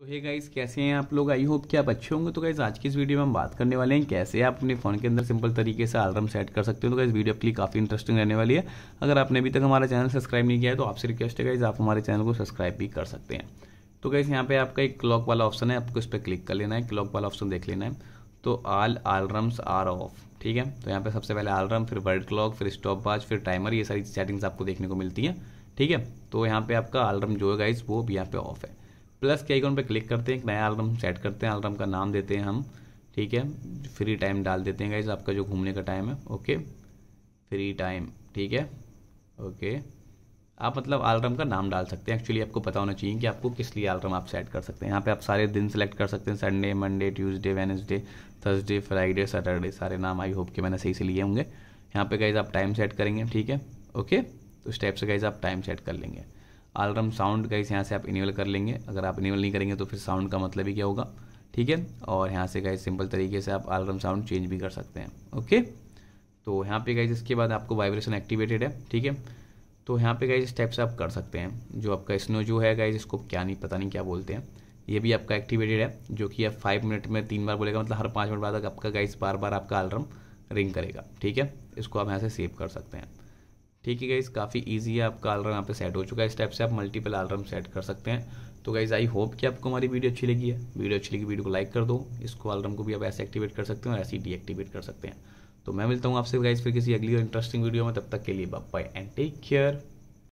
तो hey guys कैसे हैं आप लोग आई होप कि आप अच्छे होंगे तो गाइस आज की इस वीडियो में हम बात करने वाले हैं कैसे आप अपने फ़ोन के अंदर सिंपल तरीके से अलार्म सेट कर सकते हो तो गाइस वीडियो आपके लिए काफ़ी इंटरेस्टिंग रहने वाली है अगर आपने अभी तक हमारा चैनल सब्सक्राइब नहीं किया है तो आपसे रिक्वेस्ट है गाइज आप हमारे चैनल को सब्सक्राइब भी कर सकते हैं तो गाइस यहाँ पे आपका एक क्लॉक वाला ऑप्शन है आपको इस पर क्लिक कर लेना है क्लॉक वाला ऑप्शन देख लेना है तो आल आलरम्स आर ऑफ ठीक है तो यहाँ पे सबसे पहले आलरम फिर वर्ल्ड क्लॉक फिर स्टॉप वॉच फिर टाइमर ये सारी सेटिंग्स आपको देखने को मिलती हैं ठीक है तो यहाँ पे आपका आलरम जो है गाइज वो भी यहाँ पे ऑफ है प्लस के आइकॉन पर क्लिक करते हैं एक नया अलार्म सेट करते हैं अलार्म का नाम देते हैं हम ठीक है फ्री टाइम डाल देते हैं गाइज आपका जो घूमने का टाइम है ओके फ्री टाइम ठीक है ओके आप मतलब आलरम का नाम डाल सकते हैं एक्चुअली आपको पता होना चाहिए कि आपको किस लिए अलार्म आप सेट कर सकते हैं यहाँ पे आप सारे दिन सेलेक्ट कर सकते हैं Sunday Monday Tuesday Wednesday Thursday Friday Saturday सारे नाम आई होप के मैंने सही से लिए होंगे यहाँ पे गाइज आप टाइम सेट करेंगे ठीक है ओके तो इस टाइप से गाइज आप टाइम सेट कर लेंगे आलरम साउंड का यहाँ से आप इनेबल कर लेंगे अगर आप इनेबल नहीं करेंगे तो फिर साउंड का मतलब ही क्या होगा ठीक है और यहाँ से गए सिंपल तरीके से आप आलरम साउंड चेंज भी कर सकते हैं ओके तो यहाँ पे गए इसके बाद आपको वाइब्रेशन एक्टिवेटेड है ठीक है तो यहाँ पे गए स्टेप्स आप कर सकते हैं जो आपका स्नो जो है गाइज इसको क्या नहीं पता नहीं क्या बोलते हैं ये भी आपका एक्टिवेटेड है जो कि आप फाइव मिनट में तीन बार बोलेगा मतलब हर पाँच मिनट बाद आपका गाइस बार बार आपका अलार्म रिंग करेगा ठीक है इसको आप यहाँ से सेव कर सकते हैं ठीक है गाइज़ काफ़ी ईजी है आपका आलरम यहाँ पे सेट हो चुका है इस टाइप से आप मल्टीपल आलरम सेट कर सकते हैं तो गाइज़ आई होप कि आपको हमारी वीडियो अच्छी लगी है वीडियो अच्छी लगी वीडियो को लाइक कर दो इसको आलरम को भी आप ऐसे एक्टिवेट कर सकते हैं और ऐसे ही डीएक्टिवेट कर सकते हैं तो मैं मिलता हूँ आपसे गाइज़ फिर किसी अगली और इंटरेस्टिंग वीडियो में तब तक के लिए बाय एंड टेक केयर